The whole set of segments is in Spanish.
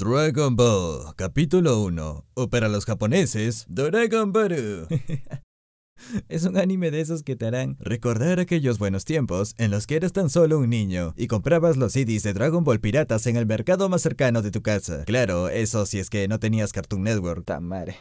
Dragon Ball, capítulo 1. O para los japoneses, Dragon Ball. Es un anime de esos que te harán recordar aquellos buenos tiempos en los que eras tan solo un niño y comprabas los CDs de Dragon Ball piratas en el mercado más cercano de tu casa. Claro, eso si es que no tenías Cartoon Network.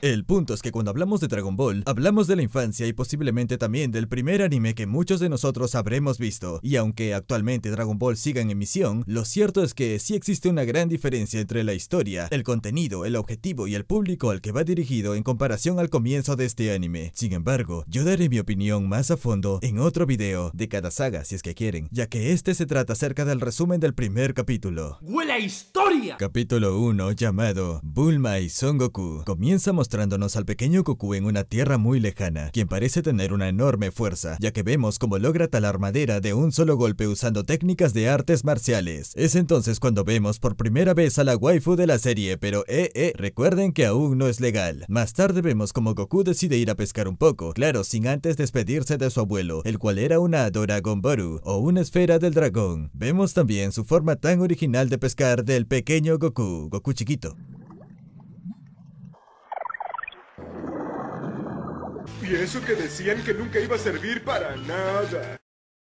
El punto es que cuando hablamos de Dragon Ball, hablamos de la infancia y posiblemente también del primer anime que muchos de nosotros habremos visto. Y aunque actualmente Dragon Ball siga en emisión, lo cierto es que sí existe una gran diferencia entre la historia, el contenido, el objetivo y el público al que va dirigido en comparación al comienzo de este anime. Sin embargo, yo daré mi opinión más a fondo en otro video de cada saga si es que quieren, ya que este se trata acerca del resumen del primer capítulo. ¡Huele a historia! Capítulo 1 llamado Bulma y Son Goku comienza mostrándonos al pequeño Goku en una tierra muy lejana, quien parece tener una enorme fuerza, ya que vemos cómo logra talar madera de un solo golpe usando técnicas de artes marciales. Es entonces cuando vemos por primera vez a la waifu de la serie, pero eh eh, recuerden que aún no es legal. Más tarde vemos cómo Goku decide ir a pescar un poco, claro sin antes despedirse de su abuelo, el cual era una Gombaru o una esfera del dragón. Vemos también su forma tan original de pescar del pequeño Goku, Goku chiquito. Y eso que decían que nunca iba a servir para nada.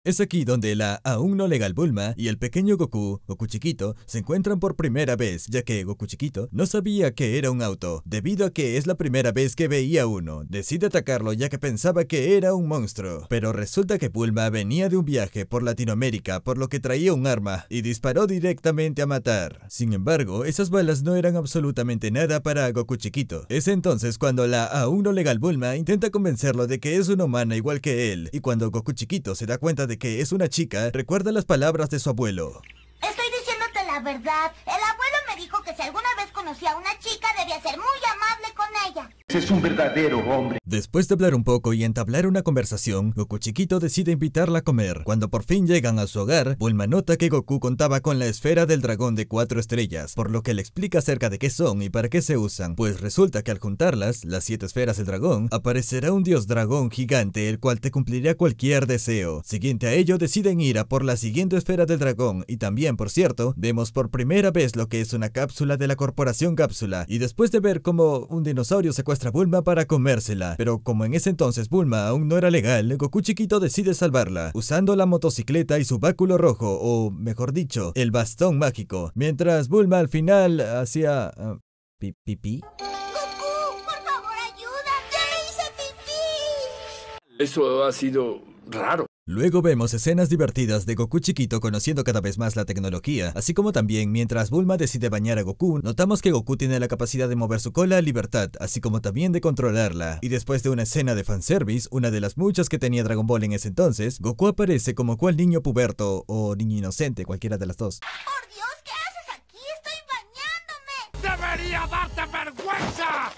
Es aquí donde la aún no legal Bulma y el pequeño Goku, Goku Chiquito, se encuentran por primera vez, ya que Goku Chiquito no sabía que era un auto, debido a que es la primera vez que veía uno. Decide atacarlo ya que pensaba que era un monstruo, pero resulta que Bulma venía de un viaje por Latinoamérica, por lo que traía un arma y disparó directamente a matar. Sin embargo, esas balas no eran absolutamente nada para Goku Chiquito. Es entonces cuando la aún no legal Bulma intenta convencerlo de que es una humana igual que él, y cuando Goku Chiquito se da cuenta de que es una chica, recuerda las palabras de su abuelo. Estoy diciéndote la verdad. El abuelo me dijo que si alguna vez conocía a una chica, debía ser muy amable con ella. Es un verdadero hombre. Después de hablar un poco y entablar una conversación, Goku chiquito decide invitarla a comer. Cuando por fin llegan a su hogar, Bulma nota que Goku contaba con la esfera del dragón de cuatro estrellas, por lo que le explica acerca de qué son y para qué se usan, pues resulta que al juntarlas, las siete esferas del dragón, aparecerá un dios dragón gigante el cual te cumplirá cualquier deseo. Siguiente a ello deciden ir a por la siguiente esfera del dragón y también, por cierto, vemos por primera vez lo que es una cápsula de la corporación cápsula y después de ver cómo un dinosaurio secuestra a Bulma para comérsela, pero como en ese entonces Bulma aún no era legal, Goku chiquito decide salvarla, usando la motocicleta y su báculo rojo, o mejor dicho, el bastón mágico, mientras Bulma al final hacía... hice ¿Pipí? Eso ha sido raro. Luego vemos escenas divertidas de Goku chiquito conociendo cada vez más la tecnología, así como también mientras Bulma decide bañar a Goku, notamos que Goku tiene la capacidad de mover su cola a libertad, así como también de controlarla. Y después de una escena de fanservice, una de las muchas que tenía Dragon Ball en ese entonces, Goku aparece como cual niño puberto o niño inocente, cualquiera de las dos. ¡Por Dios, qué haces aquí! ¡Estoy bañándome! ¡Debería darte vergüenza!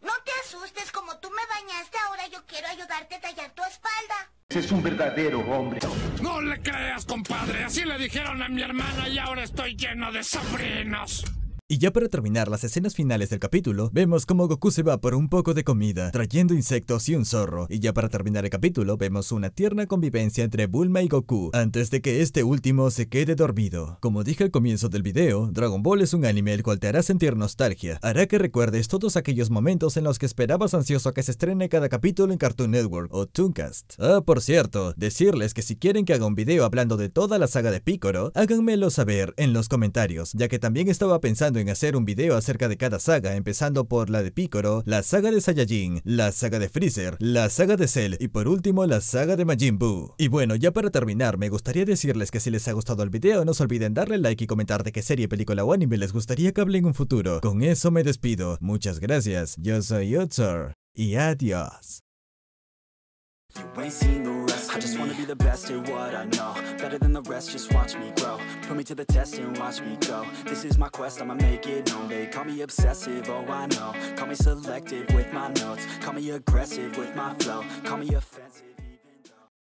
No te asustes, como tú me bañaste, ahora yo quiero ayudarte a tallar tu espalda es un verdadero hombre. No le creas, compadre. Así le dijeron a mi hermana y ahora estoy lleno de sobrinos. Y ya para terminar las escenas finales del capítulo, vemos como Goku se va por un poco de comida, trayendo insectos y un zorro. Y ya para terminar el capítulo, vemos una tierna convivencia entre Bulma y Goku, antes de que este último se quede dormido. Como dije al comienzo del video, Dragon Ball es un anime el cual te hará sentir nostalgia, hará que recuerdes todos aquellos momentos en los que esperabas ansioso a que se estrene cada capítulo en Cartoon Network o Tooncast. Ah, por cierto, decirles que si quieren que haga un video hablando de toda la saga de Piccolo, háganmelo saber en los comentarios, ya que también estaba pensando en hacer un video acerca de cada saga, empezando por la de Piccolo, la saga de Saiyajin, la saga de Freezer, la saga de Cell y por último la saga de Majin Buu. Y bueno, ya para terminar, me gustaría decirles que si les ha gustado el video, no se olviden darle like y comentar de qué serie, película o anime les gustaría que hable en un futuro. Con eso me despido, muchas gracias, yo soy Utzer y adiós. best I just wanna be the best at what I know Better than the rest, just watch me grow Put me to the test and watch me go This is my quest, I'ma make it known They call me obsessive, oh I know Call me selective with my notes Call me aggressive with my flow Call me offensive